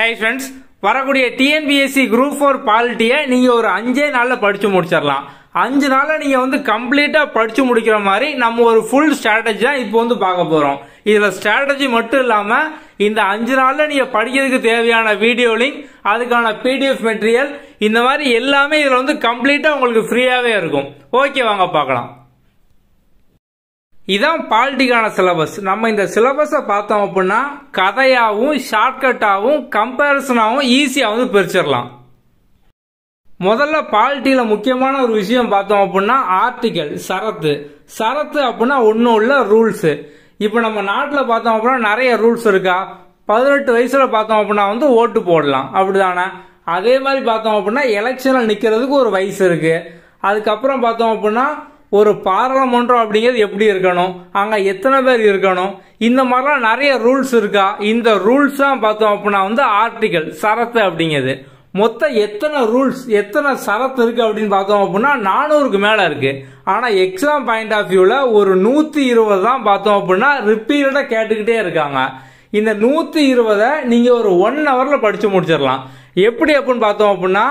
ஹே friends வரக்கூடிய TNPSC group four பாலிட்டியை நீங்கள் ஒரு அஞ்சே நாளில் படித்து முடிச்சிடலாம் அஞ்சு நாளில் நீங்கள் வந்து கம்ப்ளீட்டாக படித்து முடிக்கிற மாதிரி நம்ம ஒரு ஃபுல் ஸ்ட்ராட்டஜி தான் இப்போ வந்து பார்க்க போகிறோம் இதில் ஸ்ட்ராட்டஜி மட்டும் இல்லாமல் இந்த அஞ்சு நாளில் நீங்கள் படிக்கிறதுக்கு தேவையான வீடியோ லிங்க் அதுக்கான பிடிஎஃப் மெட்டீரியல் இந்த மாதிரி எல்லாமே இதில் வந்து கம்ப்ளீட்டாக உங்களுக்கு ஃப்ரீயாகவே இருக்கும் ஓகே வாங்க பார்க்கலாம் இதான் பாலிட்டிக்கான சிலபஸ் நம்ம இந்த சிலபஸை பார்த்தோம் அப்படின்னா கதையாகவும் ஷார்ட்கட்டாகவும் கம்பேரிசனாகவும் ஈஸியாக வந்து பிரிச்சிடலாம் முதல்ல பாலிட்டியில் முக்கியமான ஒரு விஷயம் பார்த்தோம் அப்படின்னா ஆர்டிக்கல் சரத்து சரத்து அப்படின்னா ஒன்றும் உள்ள ரூல்ஸு இப்போ நம்ம நாட்டில் பார்த்தோம் அப்படின்னா நிறைய ரூல்ஸ் இருக்கா பதினெட்டு வயசில் பார்த்தோம் அப்படின்னா வந்து ஓட்டு போடலாம் அப்படிதானே அதே மாதிரி பார்த்தோம் அப்படின்னா எலெக்ஷனில் நிற்கிறதுக்கு ஒரு வயசு இருக்குது அதுக்கப்புறம் பார்த்தோம் அப்படின்னா ஒரு பாராளுமன்றம் அப்படிங்கிறது எப்படி இருக்கணும் அங்கே எத்தனை பேர் இருக்கணும் இந்த மாதிரிலாம் நிறைய ரூல்ஸ் இருக்கா இந்த ரூல்ஸ் தான் பார்த்தோம் அப்படின்னா வந்து ஆர்டிக்கல் சரத்து அப்படிங்கிறது மொத்தம் எத்தனை ரூல்ஸ் எத்தனை சரத்து இருக்குது அப்படின்னு பார்த்தோம் அப்படின்னா நானூறுக்கு மேலே இருக்குது ஆனால் எக்ஸாம் பாயிண்ட் ஆஃப் வியூவில் ஒரு நூற்றி இருபது தான் பார்த்தோம் அப்படின்னா ரிப்பீட்டடாக கேட்டுக்கிட்டே இருக்காங்க இந்த நூற்றி இருபதை நீங்கள் ஒரு ஒன் ஹவரில் படித்து முடிச்சிடலாம் எப்படி அப்படின்னு பார்த்தோம் அப்படின்னா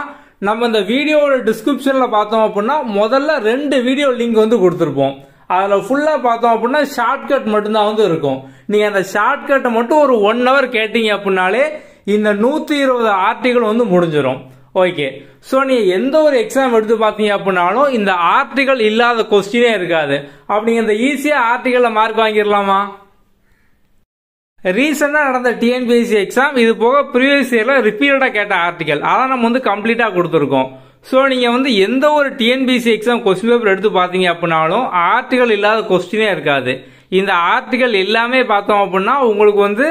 நம்ம இந்த வீடியோவோட டிஸ்கிரிப்ஷனில் பார்த்தோம் அப்படின்னா முதல்ல ரெண்டு வீடியோ லிங்க் வந்து கொடுத்துருப்போம் அதில் ஃபுல்லாக பார்த்தோம் அப்படின்னா ஷார்ட்கட் மட்டும்தான் வந்து இருக்கும் நீங்கள் அந்த ஷார்ட்கட்டை மட்டும் ஒரு ஒன் ஹவர் கேட்டீங்க அப்படின்னாலே இந்த நூற்றி இருபது ஆர்டிகள் வந்து முடிஞ்சிடும் ஓகே ஸோ நீங்கள் எந்த ஒரு எக்ஸாம் எடுத்து பார்த்தீங்க அப்படின்னாலும் இந்த ஆர்டிகள் இல்லாத கொஸ்டினே இருக்காது அப்படிங்க இந்த ஈஸியாக ஆர்டிகளில் மார்க் வாங்கிடலாமா ரீசெண்டாக நடந்த டிஎன்பிஎஸ்சி எக்ஸாம் இது போக ப்ரீவியஸ் இயரில் ரிப்பீட்டடாக கேட்ட ஆர்டிக்கல் அதை நம்ம வந்து கம்ப்ளீட்டாக கொடுத்துருக்கோம் ஸோ நீங்கள் வந்து எந்த ஒரு டிஎன்பிஎஸ்சி எக்ஸாம் கொஸ்டின் பேப்பர் எடுத்து பார்த்தீங்க அப்படின்னாலும் ஆர்டிக்கல் இல்லாத கொஸ்டினே இருக்காது இந்த ஆர்டிக்கல் எல்லாமே பார்த்தோம் அப்படின்னா உங்களுக்கு வந்து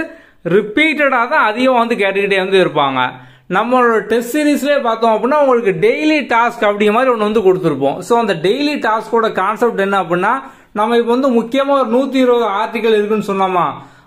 ரிப்பீட்டடாக தான் அதிகம் வந்து கேட்டுக்கிட்டே வந்து இருப்பாங்க நம்மளோட டெஸ்ட் சீரீஸ்லேயே பார்த்தோம் அப்படின்னா உங்களுக்கு டெய்லி டாஸ்க் அப்படிங்கிற மாதிரி ஒன்று வந்து கொடுத்துருப்போம் ஸோ அந்த டெய்லி டாஸ்கோட கான்செப்ட் என்ன அப்படின்னா நம்ம இப்போ வந்து முக்கியமாக ஒரு நூற்றி இருபது ஆர்டிகல் இருக்குன்னு சொன்னோமா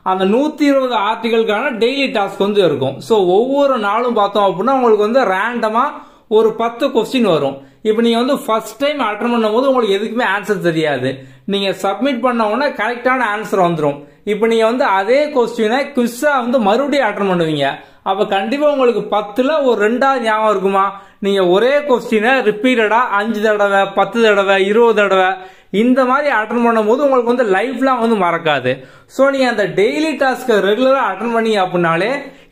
அந்த நூற்றி இருபது ஆர்டிகளுக்கான டெய்லி டாஸ்க் வந்து இருக்கும் ஸோ ஒவ்வொரு நாளும் பார்த்தோம் அப்படின்னா உங்களுக்கு வந்து ரேண்டமாக ஒரு பத்து கொஸ்டின் வரும் இப்போ நீங்கள் வந்து ஃபர்ஸ்ட் டைம் அட்டன் பண்ணும்போது உங்களுக்கு எதுக்குமே ஆன்சர் தெரியாது நீங்கள் சப்மிட் பண்ண உடனே கரெக்டான ஆன்சர் வந்துடும் இப்போ நீங்கள் வந்து அதே கொஸ்டினை குவிஸாக வந்து மறுபடியும் அட்டன் பண்ணுவீங்க அப்போ கண்டிப்பாக உங்களுக்கு பத்தில் ஒரு ரெண்டாவது ஞாபகம் இருக்குமா நீங்கள் ஒரே கொஸ்டினை ரிப்பீட்டடாக அஞ்சு தடவை பத்து தடவை இருபது தடவை இந்த மாதிரி அட்டன் பண்ணும்போது உங்களுக்கு வந்து லைஃப்லாம் வந்து மறக்காது ஸோ நீங்கள் அந்த டெய்லி டாஸ்க்கை ரெகுலராக அட்டன் பண்ணி அப்படின்னாலே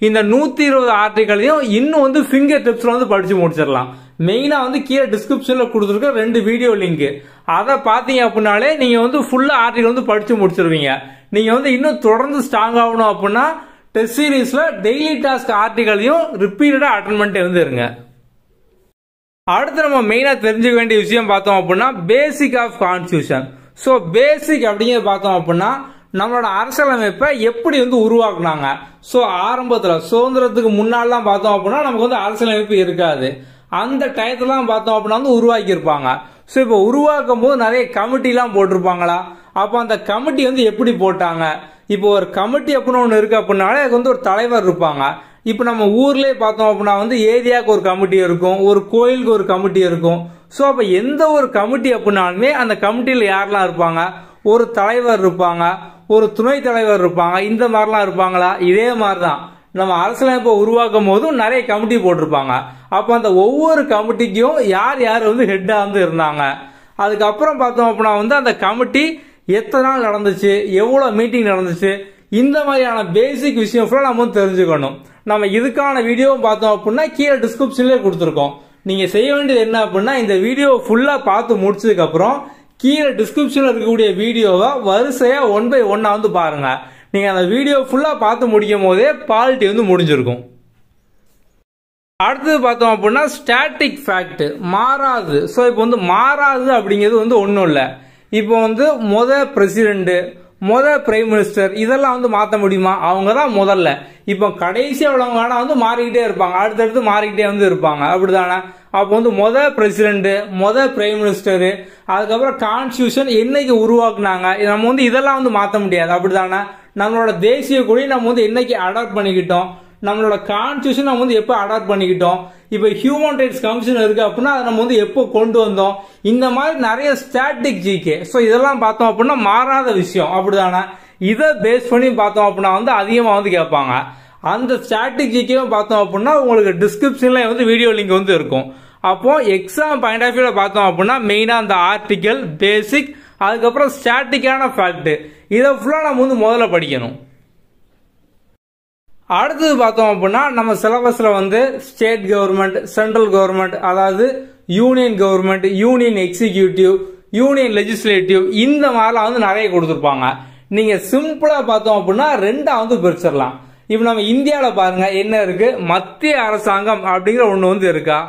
இந்த நூற்றி இருபது ஆர்டிகளையும் இன்னும் வந்து ஃபிங்கர் டிப்ஸ்ல வந்து படித்து முடிச்சிடலாம் மெயினாக வந்து கீழே டிஸ்கிரிப்ஷனில் கொடுத்துருக்க ரெண்டு வீடியோ லிங்க் அதை பார்த்தீங்க அப்படின்னாலே நீங்கள் வந்து ஃபுல்லாக ஆர்டிகல் வந்து படித்து முடிச்சிருவீங்க நீங்கள் வந்து இன்னும் தொடர்ந்து ஸ்ட்ராங் ஆகணும் அப்படின்னா டெஸ்ட் சீரீஸில் டெய்லி டாஸ்க் ஆர்டிகளையும் ரிப்பீட்டடாக அட்டன் பண்ணிட்டு இருந்துருங்க அடுத்து நம்ம மெயினாக தெரிஞ்சுக்க வேண்டிய விஷயம் பார்த்தோம் அப்படின்னா basic of constitution so basic அப்படிங்கிறது பார்த்தோம் அப்படின்னா நம்மளோட அரசியலமைப்பை எப்படி வந்து உருவாக்குனாங்க ஸோ ஆரம்பத்தில் சுதந்திரத்துக்கு முன்னாள்லாம் பார்த்தோம் அப்படின்னா நமக்கு வந்து அரசியலமைப்பு இருக்காது அந்த டயத்துலாம் பார்த்தோம் அப்படின்னா வந்து உருவாக்கியிருப்பாங்க ஸோ இப்போ உருவாக்கும் போது நிறைய கமிட்டிலாம் போட்டிருப்பாங்களா அப்போ அந்த கமிட்டி வந்து எப்படி போட்டாங்க இப்போ ஒரு கமிட்டி அப்படின்னு ஒன்று இருக்குது அப்படின்னாலே அதுக்கு வந்து ஒரு தலைவர் இருப்பாங்க இப்போ நம்ம ஊர்லேயே பார்த்தோம் அப்படின்னா வந்து ஏரியாவுக்கு ஒரு கமிட்டி இருக்கும் ஒரு கோயிலுக்கு ஒரு கமிட்டி இருக்கும் ஸோ அப்போ எந்த ஒரு கமிட்டி அப்படின்னாலுமே அந்த கமிட்டியில் யாரெல்லாம் இருப்பாங்க ஒரு தலைவர் இருப்பாங்க ஒரு துணைத் தலைவர் இருப்பாங்க இந்த மாதிரிலாம் இருப்பாங்களா இதே மாதிரி தான் நம்ம அரசியலமைப்பை உருவாக்கும் போதும் நிறைய கமிட்டி போட்டிருப்பாங்க அப்போ அந்த ஒவ்வொரு கமிட்டிக்கும் யார் யார் வந்து ஹெட்டாக வந்து இருந்தாங்க அதுக்கப்புறம் பார்த்தோம் அப்படின்னா வந்து அந்த கமிட்டி எத்தனை நாள் நடந்துச்சு எவ்வளோ மீட்டிங் நடந்துச்சு இந்த மாதிரியான பேசிக் விஷயம் ஃபுல்லாக நம்ம வந்து தெரிஞ்சுக்கணும் நம்ம இதுக்கான வீடியோவும் பார்த்தோம் அப்படின்னா கீழே டிஸ்கிரிப்ஷன்லேயே கொடுத்துருக்கோம் நீங்கள் செய்ய வேண்டியது என்ன அப்படின்னா இந்த வீடியோ ஃபுல்லாக பார்த்து முடிச்சதுக்கப்புறம் கீழே டிஸ்கிரிப்ஷனில் இருக்கக்கூடிய வீடியோவை வரிசையாக ஒன் பை ஒன்னாக வந்து பாருங்கள் நீங்கள் அந்த வீடியோ ஃபுல்லாக பார்த்து முடிக்கும் போதே பாலிட்டி வந்து முடிஞ்சிருக்கும் அடுத்தது பார்த்தோம் அப்படின்னா ஸ்டாட்டிக் ஃபேக்ட் மாறாது ஸோ இப்போ வந்து மாறாது அப்படிங்கிறது வந்து ஒன்றும் இல்லை இப்போ வந்து முத பிரசிடெண்ட்டு முத பிரைம் மினிஸ்டர் இதெல்லாம் வந்து மாற்ற முடியுமா அவங்க தான் முதல்ல இப்போ கடைசி உள்ளவங்க ஆனால் வந்து மாறிக்கிட்டே இருப்பாங்க அடுத்தடுத்து மாறிக்கிட்டே வந்து இருப்பாங்க அப்படிதானே அப்போ வந்து முத பிரசிடெண்ட்டு முத பிரைம் மினிஸ்டரு அதுக்கப்புறம் கான்ஸ்டியூஷன் என்னைக்கு உருவாக்குனாங்க நம்ம வந்து இதெல்லாம் வந்து மாற்ற முடியாது அப்படிதானே நம்மளோட தேசிய கொடி நம்ம வந்து என்னைக்கு அடாப்ட் பண்ணிக்கிட்டோம் நம்மளோட கான்ஸ்டியூஷன் நம்ம வந்து எப்போ அடாப்ட் பண்ணிக்கிட்டோம் இப்போ ஹியூமன் ரைட்ஸ் கமிஷன் இருக்குது அப்படின்னா அதை நம்ம வந்து எப்போ கொண்டு வந்தோம் இந்த மாதிரி நிறைய ஸ்டாட்டிக் ஜிகே ஸோ இதெல்லாம் பார்த்தோம் அப்படின்னா மாறாத விஷயம் அப்படிதானே இதை பேஸ் பண்ணி பார்த்தோம் அப்படின்னா வந்து அதிகமாக வந்து கேட்பாங்க அந்த ஸ்டாட்டிக் ஜிகேவும் பார்த்தோம் அப்படின்னா உங்களுக்கு டிஸ்கிரிப்ஷனில் வந்து வீடியோ லிங்க் வந்து இருக்கும் அப்போது எக்ஸாம் பாயிண்ட் ஆஃப் வியூவில் பார்த்தோம் அப்படின்னா மெயினாக அந்த ஆர்டிக்கல் பேசிக் அதுக்கப்புறம் ஸ்டாட்டிக்கான ஃபேக்ட்டு இதை ஃபுல்லாக நம்ம வந்து முதல்ல படிக்கணும் அடுத்தது பார்த்தோம் அப்படின்னா நம்ம சிலபஸில் வந்து ஸ்டேட் கவர்மெண்ட் சென்ட்ரல் கவர்மெண்ட் அதாவது union government union executive union legislative இந்த மாதிரிலாம் வந்து நிறைய கொடுத்துருப்பாங்க நீங்கள் சிம்பிளாக பார்த்தோம் அப்படின்னா ரெண்டாக வந்து பிரிச்சிடலாம் இப்போ நம்ம இந்தியாவில் பாருங்கள் என்ன இருக்குது மத்திய அரசாங்கம் அப்படிங்கிற ஒன்று வந்து இருக்கா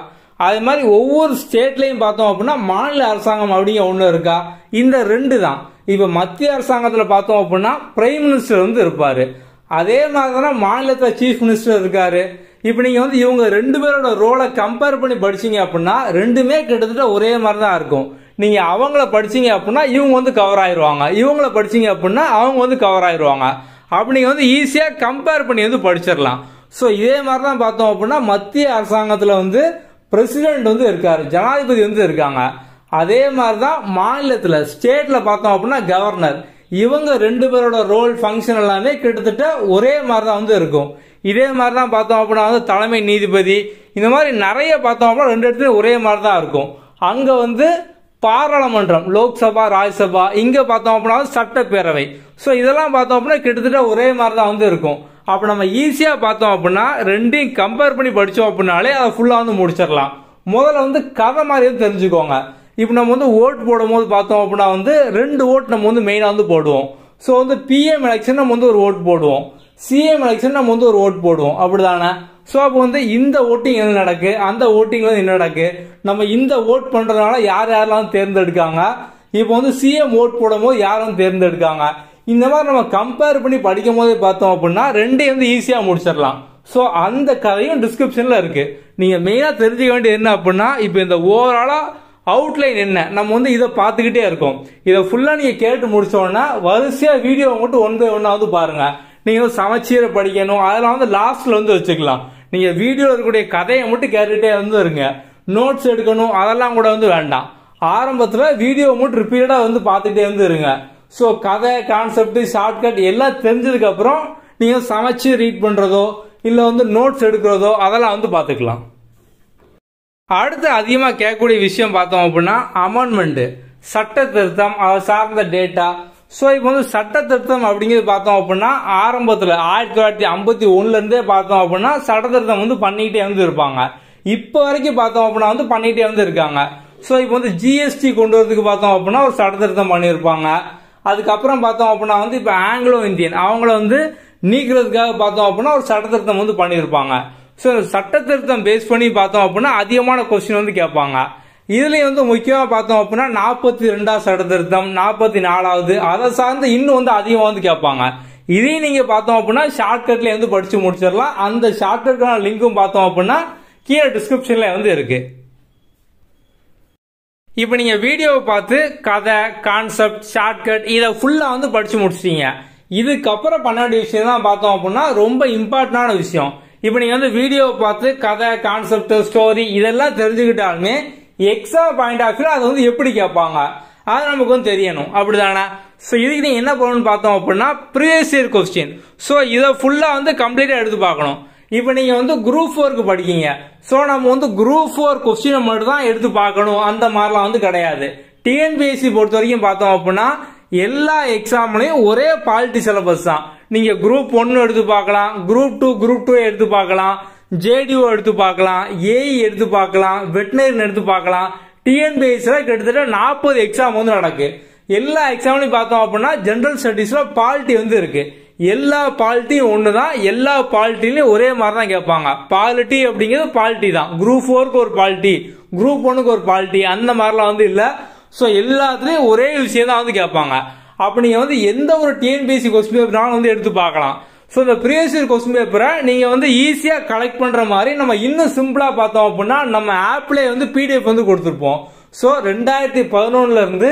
அது மாதிரி ஒவ்வொரு ஸ்டேட்லேயும் பார்த்தோம் அப்படின்னா மாநில அரசாங்கம் அப்படிங்கிற ஒன்று இருக்கா இந்த ரெண்டு தான் இப்போ மத்திய அரசாங்கத்தில் பார்த்தோம் அப்படின்னா பிரைம் மினிஸ்டர் வந்து இருப்பார் அதே மாதிரி தான் மாநிலத்தில் சீஃப் மினிஸ்டர் இருக்காரு இப்போ நீங்கள் வந்து இவங்க ரெண்டு பேரோட ரோலை கம்பேர் பண்ணி படிச்சீங்க அப்படின்னா ரெண்டுமே கிட்டத்தட்ட ஒரே மாதிரி தான் இருக்கும் நீங்கள் அவங்கள படிச்சீங்க அப்படின்னா இவங்க வந்து கவர் ஆயிடுவாங்க இவங்கள படிச்சீங்க அப்படின்னா அவங்க வந்து கவர் ஆயிடுவாங்க அப்படி நீங்கள் வந்து ஈஸியாக கம்பேர் பண்ணி வந்து படிச்சிடலாம் ஸோ இதே மாதிரி தான் பார்த்தோம் அப்படின்னா மத்திய அரசாங்கத்தில் வந்து பிரசிடென்ட் வந்து இருக்கார் ஜனாதிபதி வந்து இருக்காங்க அதே மாதிரி தான் மாநிலத்தில் ஸ்டேட்டில் பார்த்தோம் அப்படின்னா கவர்னர் இவங்க ரெண்டு பேரோட ரோல் ஃபங்க்ஷன் எல்லாமே கிட்டத்தட்ட ஒரே மாதிரி தான் வந்து இருக்கும் இதே மாதிரி தான் பார்த்தோம் அப்படின்னா வந்து தலைமை நீதிபதி இந்த மாதிரி நிறைய பார்த்தோம் அப்படின்னா ரெண்டு இடத்துலையும் ஒரே மாதிரி தான் இருக்கும் அங்கே வந்து பாராளுமன்றம் லோக்சபா ராஜ்யசபா இங்கே பார்த்தோம் அப்படின்னா சட்டப்பேரவை ஸோ இதெல்லாம் பார்த்தோம் அப்படின்னா கிட்டத்தட்ட ஒரே மாதிரி தான் வந்து இருக்கும் அப்போ நம்ம ஈஸியாக பார்த்தோம் அப்படின்னா ரெண்டையும் கம்பேர் பண்ணி படித்தோம் அப்படின்னாலே அதை ஃபுல்லாக வந்து முடிச்சிடலாம் முதல்ல வந்து கதை மாதிரி தெரிஞ்சுக்கோங்க இப்போ நம்ம வந்து ஓட் போடும் போது பார்த்தோம் அப்படின்னா வந்து ரெண்டு ஓட் நம்ம வந்து மெயினாக வந்து போடுவோம் ஸோ வந்து பிஎம் எலெக்ஷன் நம்ம வந்து ஒரு ஓட் போடுவோம் சிஎம் எலெக்ஷன் நம்ம வந்து ஒரு ஓட் போடுவோம் அப்படிதானே ஸோ அப்போ வந்து இந்த ஓட்டிங் என்ன நடக்கு அந்த ஓட்டிங் வந்து என்ன நடக்கு நம்ம இந்த ஓட் பண்ணுறதுனால யார் யாரெல்லாம் தேர்ந்தெடுக்காங்க இப்போ வந்து சிஎம் ஓட் போடும் போது யாரும் தேர்ந்தெடுக்காங்க இந்த மாதிரி நம்ம கம்பேர் பண்ணி படிக்கும் போதே பார்த்தோம் அப்படின்னா ரெண்டையும் வந்து ஈஸியாக முடிச்சிடலாம் ஸோ அந்த கதையும் டிஸ்கிரிப்ஷனில் இருக்குது நீங்கள் மெயினாக தெரிஞ்சுக்க வேண்டியது என்ன அப்படின்னா இப்போ இந்த ஓவராலாக அவுட்லைன் என்ன நம்ம வந்து இதை பார்த்துக்கிட்டே இருக்கோம் இதை ஃபுல்லாக நீங்கள் கேட்டு முடிச்சோன்னா வரிசையாக வீடியோவை மட்டும் ஒன் பை ஒன்றாவது பாருங்கள் நீங்கள் வந்து சமச்சீரை படிக்கணும் அதெல்லாம் வந்து லாஸ்ட்டில் வந்து வச்சுக்கலாம் நீங்கள் வீடியோ இருக்கக்கூடிய கதையை மட்டும் கேட்டுகிட்டே வந்து இருங்க நோட்ஸ் எடுக்கணும் அதெல்லாம் கூட வந்து வேண்டாம் ஆரம்பத்தில் வீடியோ மட்டும் ரிப்பீட்டடாக வந்து பார்த்துக்கிட்டே வந்து இருங்க ஸோ கதை கான்செப்ட் ஷார்ட்கட் எல்லாம் தெரிஞ்சதுக்கப்புறம் நீங்கள் சமைச்சு ரீட் பண்ணுறதோ இல்லை வந்து நோட்ஸ் எடுக்கிறதோ அதெல்லாம் வந்து பார்த்துக்கலாம் அடுத்து அதிகமாக கேட்கக்கூடிய விஷயம் பார்த்தோம் அப்படின்னா அமெண்ட்மெண்ட்டு சட்ட திருத்தம் அதை சார்ந்த டேட்டா ஸோ இப்போ வந்து சட்ட திருத்தம் அப்படிங்கிறது பார்த்தோம் அப்படின்னா ஆரம்பத்தில் ஆயிரத்தி தொள்ளாயிரத்தி ஐம்பத்தி ஒன்றுலேருந்தே பார்த்தோம் அப்படின்னா சட்ட திருத்தம் வந்து பண்ணிக்கிட்டே வந்து இருப்பாங்க இப்போ வரைக்கும் பார்த்தோம் அப்படின்னா வந்து பண்ணிக்கிட்டே வந்து இருக்காங்க ஸோ இப்போ வந்து ஜிஎஸ்டி கொண்டு வரதுக்கு பார்த்தோம் அப்படின்னா ஒரு சட்ட திருத்தம் பண்ணியிருப்பாங்க அதுக்கப்புறம் பார்த்தோம் அப்படின்னா வந்து இப்போ ஆங்கிலோ இந்தியன் அவங்கள வந்து நீக்கிறதுக்காக பார்த்தோம் அப்படின்னா ஒரு சட்ட திருத்தம் வந்து பண்ணியிருப்பாங்க ஸோ சட்ட திருத்தம் பேஸ் பண்ணி பார்த்தோம் அப்படின்னா அதிகமான கொஸ்டின் வந்து கேட்பாங்க இதுலேயும் வந்து முக்கியமாக பார்த்தோம் அப்படின்னா நாற்பத்தி ரெண்டாவது சட்ட திருத்தம் நாற்பத்தி நாலாவது அதை சார்ந்து இன்னும் வந்து அதிகமாக வந்து கேட்பாங்க இதையும் நீங்கள் பார்த்தோம் அப்படின்னா ஷார்ட்கட்லேயே வந்து படித்து முடிச்சிடலாம் அந்த ஷார்ட்கட்டுக்கான லிங்கும் பார்த்தோம் அப்படின்னா கீழே டிஸ்கிரிப்ஷனில் வந்து இருக்குது இப்போ நீங்கள் வீடியோவை பார்த்து கதை கான்செப்ட் ஷார்ட்கட் இதை ஃபுல்லாக வந்து படித்து முடிச்சிட்டீங்க இதுக்கப்புறம் பண்ண வேண்டிய விஷயம் தான் பார்த்தோம் அப்படின்னா ரொம்ப இம்பார்ட்டன்டான விஷயம் இப்போ நீங்கள் வந்து வீடியோ பார்த்து கதை கான்செப்ட் ஸ்டோரி இதெல்லாம் தெரிஞ்சுக்கிட்டாலுமே எக்ஸ்ட்ரா பாயிண்ட் ஆஃப் வியூ அதை வந்து எப்படி கேட்பாங்க அது நமக்கு வந்து தெரியணும் அப்படிதானா ஸோ இதுக்கு நீங்கள் என்ன பண்ணணும்னு பார்த்தோம் அப்படின்னா ப்ரீவியஸ் இயர் கொஸ்டின் ஸோ இதை ஃபுல்லாக வந்து கம்ப்ளீட்டாக எடுத்து பார்க்கணும் இப்போ நீங்கள் வந்து குரூப் ஃபோருக்கு படிக்கீங்க ஸோ நம்ம வந்து குரூப் ஃபோர் கொஸ்டினை மட்டும் தான் எடுத்து பார்க்கணும் அந்த மாதிரிலாம் வந்து கிடையாது டிஎன்பிஎஸ்சி பொறுத்த வரைக்கும் பார்த்தோம் அப்படின்னா எல்லா எக்ஸாம்லையும் ஒரே பாலிட்டி சிலபஸ் தான் நீங்கள் குரூப் ஒன்று எடுத்து பார்க்கலாம் குரூப் டூ குரூப் டூ எடுத்து பார்க்கலாம் ஜேடிஓ எடுத்து பார்க்கலாம் ஏஇ e எடுத்து பார்க்கலாம் வெட்டினரின் எடுத்து பார்க்கலாம் டிஎன்பிஎஸ்சியில் கிட்டத்தட்ட நாற்பது எக்ஸாம் வந்து நடக்கு எல்லா எக்ஸாம்லையும் பார்த்தோம் அப்படின்னா ஜென்ரல் ஸ்டடீஸில் பாலிட்டி வந்து இருக்குது எல்லா பாலிட்டியும் ஒன்று தான் எல்லா பாலிட்டிலையும் ஒரே மாதிரி தான் கேட்பாங்க பாலிட்டி அப்படிங்கிறது பாலிட்டி தான் குரூப் ஃபோருக்கு ஒரு பாலிட்டி குரூப் ஒன்றுக்கு ஒரு பாலிட்டி அந்த மாதிரிலாம் வந்து இல்லை ஸோ எல்லாத்துலேயும் ஒரே விஷயம் தான் வந்து கேட்பாங்க அப்போ நீங்கள் வந்து எந்த ஒரு டிஎன்பிஎஸ்சி கொஸ்டின் பேப்பர்னாலும் வந்து எடுத்து பார்க்கலாம் ஸோ இந்த ப்ரீவியஸ் கொஸ்டின் பேப்பரை நீங்கள் வந்து ஈஸியாக கலெக்ட் பண்ணுற மாதிரி நம்ம இன்னும் சிம்பிளாக பார்த்தோம் அப்படின்னா நம்ம ஆப்லேயே வந்து பிடிஎஃப் வந்து கொடுத்துருப்போம் ஸோ ரெண்டாயிரத்தி பதினொன்னுலேருந்து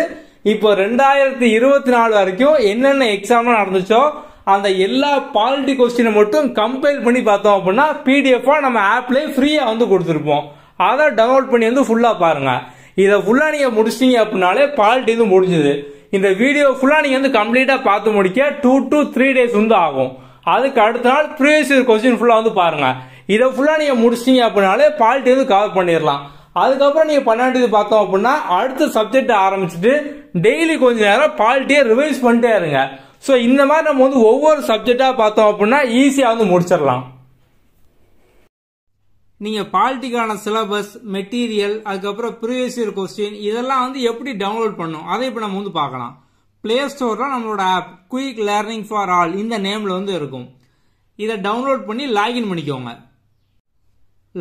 இப்போ ரெண்டாயிரத்தி இருபத்தி நாலு வரைக்கும் என்னென்ன எக்ஸாம்லாம் நடந்துச்சோ அந்த எல்லா பாலிட்டி கொஸ்டினை மட்டும் கம்பேர் பண்ணி பார்த்தோம் அப்படின்னா பிடிஎஃபாக நம்ம ஆப்லேயே ஃப்ரீயாக வந்து கொடுத்துருப்போம் அதை டவுன்லோட் பண்ணி வந்து ஃபுல்லாக பாருங்கள் இதை ஃபுல்லாக நீங்கள் முடிச்சிட்டீங்க அப்படின்னாலே பால்ட்டி இது முடிஞ்சுது இந்த வீடியோ ஃபுல்லாக நீங்கள் வந்து கம்ப்ளீட்டாக பார்த்து முடிக்க டூ டு த்ரீ டேஸ் வந்து ஆகும் அதுக்கு அடுத்த நாள் ப்ரீவியஸ் இயர் கொஸ்டின் ஃபுல்லாக வந்து பாருங்கள் இதை ஃபுல்லாக நீங்கள் முடிச்சிட்டீங்க அப்படின்னாலே பால்ட்டி வந்து கவர் பண்ணிடலாம் அதுக்கப்புறம் நீங்கள் பன்னெண்டு பார்த்தோம் அப்படின்னா அடுத்த சப்ஜெக்ட் ஆரம்பிச்சுட்டு டெய்லி கொஞ்ச நேரம் பால்ட்டியை ரிவைஸ் பண்ணிட்டே இருங்க ஸோ இந்த மாதிரி நம்ம வந்து ஒவ்வொரு சப்ஜெக்டாக பார்த்தோம் அப்படின்னா ஈஸியாக வந்து முடிச்சிடலாம் நீங்க பாலிட்டிக்கான சிலபஸ் மெட்டீரியல் அதுக்கப்புறம் ப்ரீவியஸ் இயர் கொஸ்டின் இதெல்லாம் வந்து எப்படி டவுன்லோட் பண்ணும் அதை இப்போ நம்ம வந்து பார்க்கலாம் பிளே ஸ்டோர்ல நம்மளோட app quick learning for all இந்த நேமில் வந்து இருக்கும் இதை டவுன்லோட் பண்ணி லாகின் பண்ணிக்கோங்க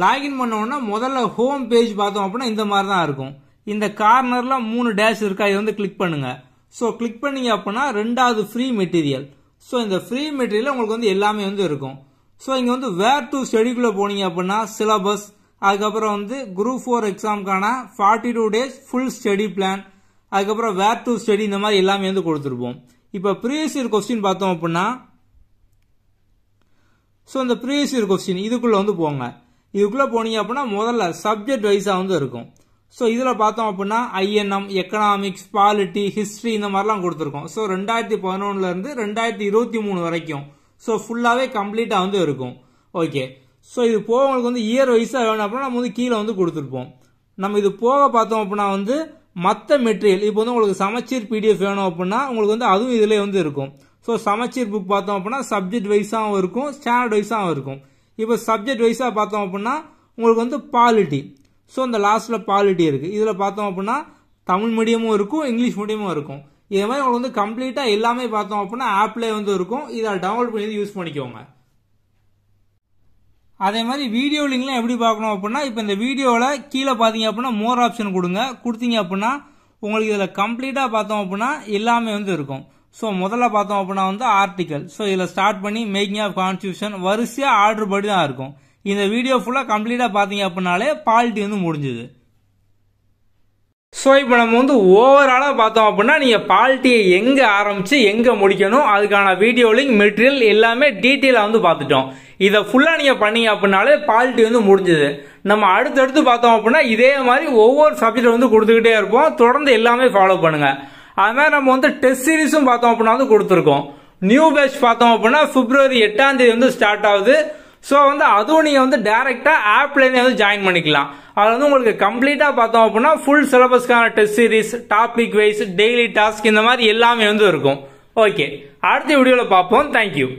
லாகின் உடனே முதல்ல ஹோம் பேஜ் பார்த்தோம் அப்படின்னா இந்த மாதிரி தான் இருக்கும் இந்த கார்னரில் மூணு டேஷ் இருக்கா இதை வந்து கிளிக் பண்ணுங்கள் ஸோ கிளிக் பண்ணீங்க அப்படின்னா ரெண்டாவது ஃப்ரீ மெட்டீரியல் ஸோ இந்த ஃப்ரீ மெட்டீரியல் உங்களுக்கு வந்து எல்லாமே வந்து இருக்கும் ஸோ இங்கே வந்து வேர் டு ஸ்டடிக்குள்ளே போனீங்க அப்படின்னா சிலபஸ் அதுக்கப்புறம் வந்து குரூப் ஃபோர் எக்ஸாமுக்கான forty two days full study plan அதுக்கப்புறம் வேர் டு ஸ்டடி இந்த மாதிரி எல்லாமே வந்து கொடுத்துருப்போம் இப்போ ப்ரீவியஸ் இயர் கொஸ்டின் பார்த்தோம் அப்படின்னா ஸோ இந்த ப்ரீவியஸ் இயர் கொஸ்டின் இதுக்குள்ளே வந்து போங்க இதுக்குள்ளே போனீங்க அப்படின்னா முதல்ல சப்ஜெக்ட் வைஸாக வந்து இருக்கும் ஸோ இதில் பார்த்தோம் அப்படின்னா ஐஎன்எம் எக்கனாமிக்ஸ் பாலிட்டி ஹிஸ்ட்ரி இந்த மாதிரிலாம் கொடுத்துருக்கோம் ஸோ ரெண்டாயிரத்தி பதினொன்றுலேருந்து ரெண்டாயிரத்தி இருபத்தி மூணு வரைக்கும் ஸோ ஃபுல்லாகவே கம்ப்ளீட்டாக வந்து இருக்கும் ஓகே ஸோ இது போக உங்களுக்கு வந்து இயர் வைஸாக வேணும் அப்படின்னா நம்ம வந்து கீழே வந்து கொடுத்துருப்போம் நம்ம இது போக பார்த்தோம் அப்படின்னா வந்து மற்ற மெட்டீரியல் இப்போ வந்து உங்களுக்கு சமச்சீர் பிடிஎஃப் வேணும் அப்படின்னா உங்களுக்கு வந்து அதுவும் இதில் வந்து இருக்கும் ஸோ சமச்சீர் புக் பார்த்தோம் அப்படின்னா சப்ஜெக்ட் வைஸாகவும் இருக்கும் ஸ்டாண்டர்ட் வைஸாகவும் இருக்கும் இப்போ சப்ஜெக்ட் வைஸாக பார்த்தோம் அப்படின்னா உங்களுக்கு வந்து பாலிட்டி ஸோ இந்த லாஸ்ட்டில் பாலிட்டி இருக்குது இதில் பார்த்தோம் அப்படின்னா தமிழ் மீடியமும் இருக்கும் இங்கிலீஷ் மீடியமும் இருக்கும் இது மாதிரி உங்களுக்கு வந்து கம்ப்ளீட்டாக எல்லாமே பார்த்தோம் அப்படின்னா ஆப்லேயே வந்து இருக்கும் இதை டவுன்லோட் பண்ணி யூஸ் பண்ணிக்கோங்க அதே மாதிரி வீடியோ லிங்க்லாம் எப்படி பார்க்கணும் அப்படின்னா இப்போ இந்த வீடியோவில் கீழே பார்த்தீங்க அப்படின்னா மோர் ஆப்ஷன் கொடுங்க கொடுத்தீங்க அப்படின்னா உங்களுக்கு இதில் கம்ப்ளீட்டாக பார்த்தோம் அப்படின்னா எல்லாமே வந்து இருக்கும் ஸோ முதல்ல பார்த்தோம் அப்படின்னா வந்து ஆர்டிக்கல் ஸோ இதில் ஸ்டார்ட் பண்ணி மேக்கிங் ஆஃப் கான்ஸ்டியூஷன் வரிசையாக ஆர்டர் படி தான் இருக்கும் இந்த வீடியோ ஃபுல்லாக கம்ப்ளீட்டாக பார்த்தீங்க அப்படின்னாலே பாலிட்டி வந்து முடிஞ்சுது ஸோ இப்போ நம்ம வந்து ஓவராலாக பார்த்தோம் அப்படின்னா நீங்கள் பால்ட்டியை எங்கே ஆரம்பித்து எங்கே முடிக்கணும் அதுக்கான வீடியோ லிங்க் மெட்டீரியல் எல்லாமே டீட்டெயிலாக வந்து பார்த்துட்டோம் இதை ஃபுல்லாக நீங்கள் பண்ணீங்க அப்படின்னாலே பால்ட்டி வந்து முடிஞ்சது நம்ம அடுத்தடுத்து பார்த்தோம் அப்படின்னா இதே மாதிரி ஒவ்வொரு சப்ஜெக்ட் வந்து கொடுத்துக்கிட்டே இருப்போம் தொடர்ந்து எல்லாமே ஃபாலோ பண்ணுங்கள் அதுமாதிரி நம்ம வந்து டெஸ்ட் சீரீஸும் பார்த்தோம் அப்படின்னா வந்து கொடுத்துருக்கோம் நியூ பேட்ச் பார்த்தோம் அப்படின்னா பிப்ரவரி எட்டாம் தேதி வந்து ஸ்டார்ட் ஆகுது ஸோ வந்து அதுவும் நீங்கள் வந்து டேரெக்டாக ஆப்லேருந்து வந்து ஜாயின் பண்ணிக்கலாம் அதில் வந்து உங்களுக்கு கம்ப்ளீட்டாக பார்த்தோம் அப்படின்னா ஃபுல் சிலபஸ்க்கான test series topic wise daily task இந்த மாதிரி எல்லாமே வந்து இருக்கும் ஓகே அடுத்த வீடியோவில் பார்ப்போம் தேங்க்யூ